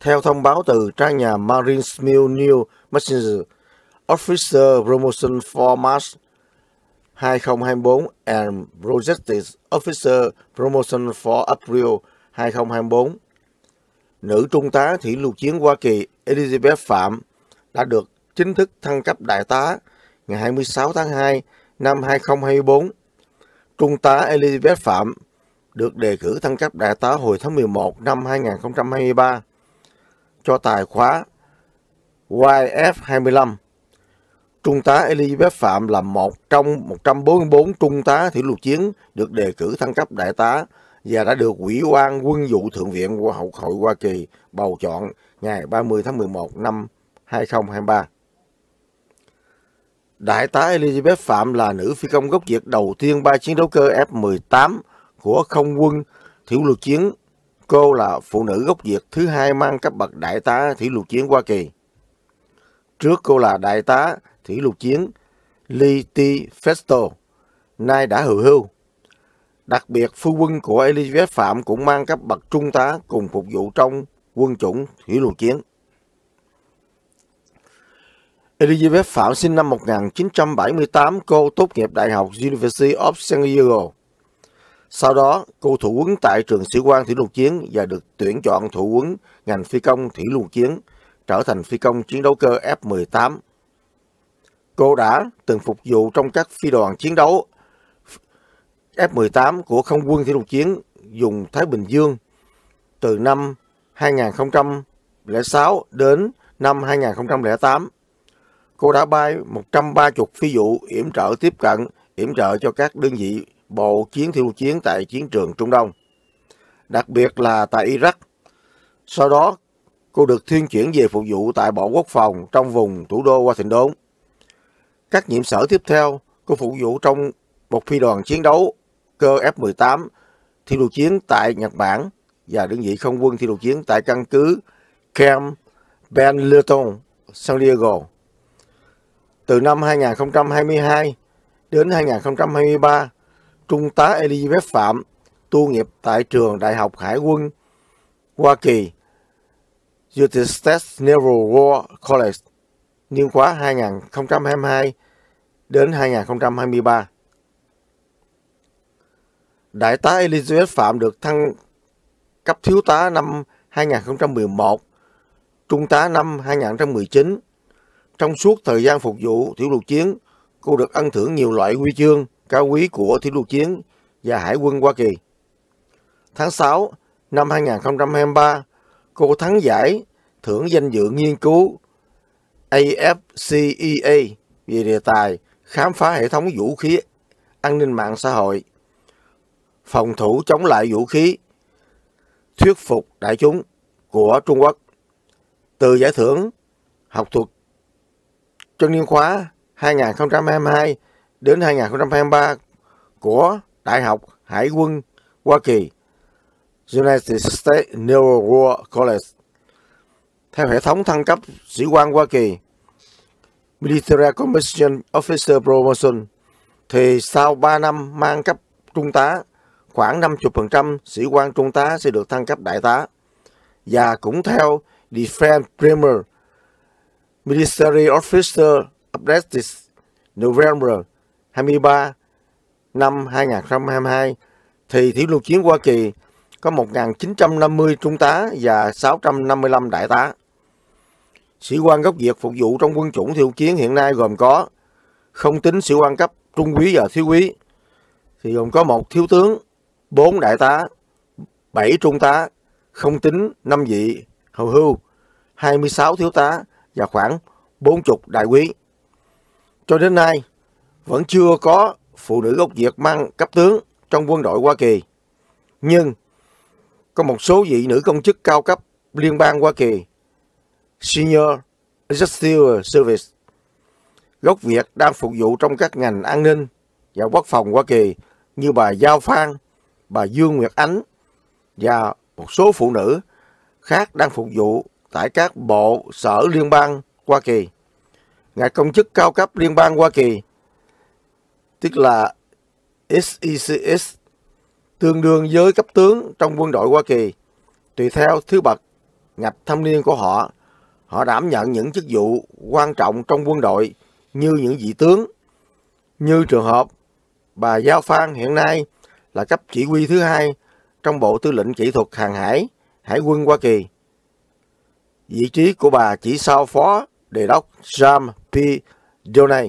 Theo thông báo từ trang nhà Marines Mill New Messenger, Officer Promotion for March 2024 and Projected Officer Promotion for April 2024, nữ trung tá thủy lục chiến Hoa Kỳ Elizabeth Phạm đã được chính thức thăng cấp đại tá ngày 26 tháng 2 năm 2024. Trung tá Elizabeth Phạm được đề cử thăng cấp đại tá hồi tháng 11 năm 2023 cho tài khóa YF-25. Trung tá Elizabeth Phạm là một trong 144 trung tá thủy lục chiến được đề cử thăng cấp đại tá và đã được Ủy quan Quân vụ Thượng viện của Hậu hội Hoa Kỳ bầu chọn ngày 30 tháng 11 năm 2023. Đại tá Elizabeth Phạm là nữ phi công gốc Việt đầu tiên bay chiến đấu cơ F-18 của không quân thủy lục chiến Cô là phụ nữ gốc Việt thứ hai mang cấp bậc đại tá thủy lục chiến Hoa Kỳ. Trước cô là đại tá thủy lục chiến Lee T. Festo, nay đã hữu hưu. Đặc biệt, phu quân của Elizabeth Phạm cũng mang cấp bậc trung tá cùng phục vụ trong quân chủng thủy lục chiến. Elizabeth Phạm sinh năm 1978, cô tốt nghiệp Đại học University of San Diego. Sau đó, cô thủ quấn tại trường sĩ quan thủy lục chiến và được tuyển chọn thủ quấn ngành phi công thủy lục chiến, trở thành phi công chiến đấu cơ F-18. Cô đã từng phục vụ trong các phi đoàn chiến đấu F-18 của không quân thủy lục chiến dùng Thái Bình Dương từ năm 2006 đến năm 2008. Cô đã bay 130 phi vụ yểm trợ tiếp cận, yểm trợ cho các đơn vị bộ chiến thiêu chiến tại chiến trường Trung Đông, đặc biệt là tại Iraq. Sau đó, cô được thiên chuyển về phục vụ tại Bộ Quốc phòng trong vùng thủ đô Washington. Các nhiệm sở tiếp theo, cô phục vụ trong một phi đoàn chiến đấu cơ F-18 thi đua chiến tại Nhật Bản và đơn vị không quân thi đua chiến tại căn cứ Camp Pendleton, San Diego. Từ năm 2022 đến 2023, Trung tá Elizabeth Phạm tu nghiệp tại trường Đại học Hải quân Hoa Kỳ United States Naval War College niên khóa 2022 đến 2023. Đại tá Elizabeth Phạm được thăng cấp thiếu tá năm 2011, trung tá năm 2019. Trong suốt thời gian phục vụ tiểu lục chiến, cô được ân thưởng nhiều loại huy chương cao quý của thi đua chiến và Hải quân Hoa Kỳ. Tháng 6 năm 2023, cô thắng giải thưởng danh dự nghiên cứu AFCEA e về đề tài khám phá hệ thống vũ khí an ninh mạng xã hội, phòng thủ chống lại vũ khí, thuyết phục đại chúng của Trung Quốc. Từ giải thưởng học thuật chuyên niên khóa 2022 đến 2023 của Đại học Hải quân Hoa Kỳ United States Naval War College theo hệ thống thăng cấp sĩ quan Hoa Kỳ Military Commission Officer Promotion thì sau 3 năm mang cấp trung tá khoảng 50% sĩ quan trung tá sẽ được thăng cấp đại tá và cũng theo Defense Premier Military Officer Apprentice November 23 năm 2022 thì Thiếu lưu chiến Hoa Kỳ có 1.950 trung tá và 655 đại tá. Sĩ quan gốc Việt phục vụ trong quân chủng thiếu chiến hiện nay gồm có không tính sĩ quan cấp trung quý và thiếu quý thì gồm có một thiếu tướng, 4 đại tá, 7 trung tá, không tính năm vị hầu hưu, 26 thiếu tá và khoảng 40 đại quý. Cho đến nay, vẫn chưa có phụ nữ gốc Việt mang cấp tướng trong quân đội Hoa Kỳ. Nhưng có một số vị nữ công chức cao cấp liên bang Hoa Kỳ, Senior Justice Service, gốc Việt đang phục vụ trong các ngành an ninh và quốc phòng Hoa Kỳ như bà Giao Phan, bà Dương Nguyệt Ánh và một số phụ nữ khác đang phục vụ tại các bộ sở liên bang Hoa Kỳ. Ngài công chức cao cấp liên bang Hoa Kỳ tức là SECS, tương đương với cấp tướng trong quân đội Hoa Kỳ. Tùy theo thứ bậc, ngạch thâm niên của họ, họ đảm nhận những chức vụ quan trọng trong quân đội như những vị tướng. Như trường hợp, bà Giao Phan hiện nay là cấp chỉ huy thứ hai trong Bộ Tư lệnh Kỹ thuật Hàng hải, Hải quân Hoa Kỳ. Vị trí của bà chỉ sau Phó Đề đốc Sam P. Jonay.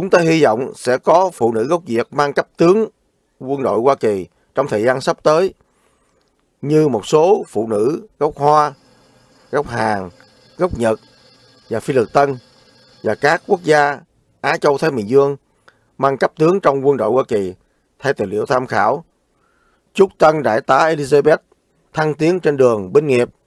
Chúng ta hy vọng sẽ có phụ nữ gốc Việt mang cấp tướng quân đội Hoa Kỳ trong thời gian sắp tới, như một số phụ nữ gốc Hoa, gốc Hàn, gốc Nhật và Phi Lược Tân và các quốc gia Á Châu Thái Bình Dương mang cấp tướng trong quân đội Hoa Kỳ theo tài liệu tham khảo. Chúc Tân Đại tá Elizabeth thăng tiến trên đường binh nghiệp